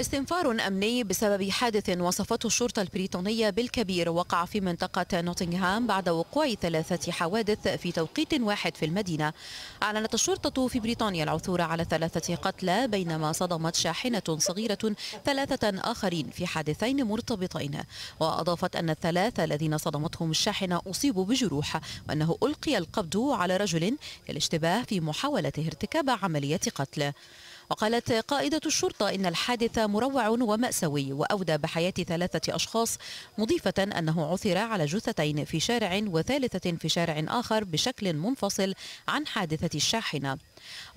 استنفار أمني بسبب حادث وصفته الشرطة البريطانية بالكبير وقع في منطقة نوتنغهام بعد وقوع ثلاثة حوادث في توقيت واحد في المدينة أعلنت الشرطة في بريطانيا العثور على ثلاثة قتلى بينما صدمت شاحنة صغيرة ثلاثة آخرين في حادثين مرتبطين وأضافت أن الثلاثة الذين صدمتهم الشاحنة أصيبوا بجروح وأنه ألقي القبض على رجل للاشتباه في محاولته ارتكاب عملية قتل وقالت قائدة الشرطة إن الحادث مروع ومأسوي وأودى بحياة ثلاثة أشخاص مضيفة أنه عثر على جثتين في شارع وثالثة في شارع آخر بشكل منفصل عن حادثة الشاحنة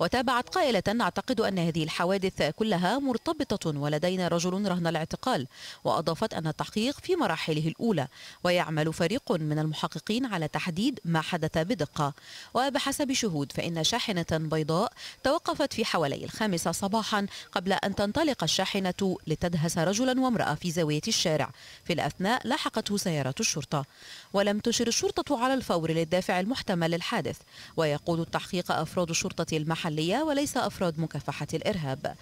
وتابعت قائلة أعتقد أن هذه الحوادث كلها مرتبطة ولدينا رجل رهن الاعتقال وأضافت أن التحقيق في مراحله الأولى ويعمل فريق من المحققين على تحديد ما حدث بدقة وبحسب شهود فإن شاحنة بيضاء توقفت في حوالي الخامسة صباحا قبل أن تنطلق الشاحنة لتدهس رجلا وامرأة في زاوية الشارع في الأثناء لاحقته سيارة الشرطة ولم تشر الشرطة على الفور للدافع المحتمل للحادث ويقود التحقيق أفراد الشرطة المحلية وليس أفراد مكافحة الإرهاب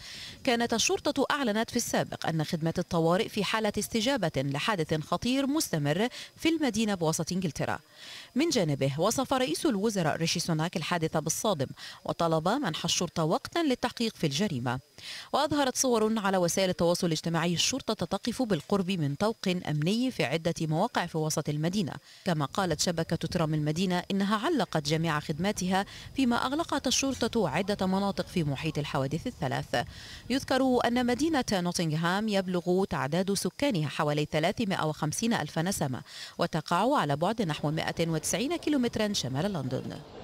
كانت الشرطة أعلنت في السابق أن خدمة الطوارئ في حالة استجابة لحادث خطير مستمر في المدينة بوسط إنجلترا من جانبه وصف رئيس الوزراء ريشي سوناك الحادثة بالصادم وطلب منح الشرطة وقتا للتحقيق في الجريمة وأظهرت صور على وسائل التواصل الاجتماعي الشرطة تقف بالقرب من طوق أمني في عدة مواقع في وسط المدينة كما قالت شبكة ترام المدينة إنها علقت جميع خدماتها فيما أغلقت الشرطة الشرطة عدة مناطق في محيط الحوادث الثلاث يذكر أن مدينة نوتنغهام يبلغ تعداد سكانها حوالي 350 ألف نسمة وتقع على بعد نحو 190 كيلومترا شمال لندن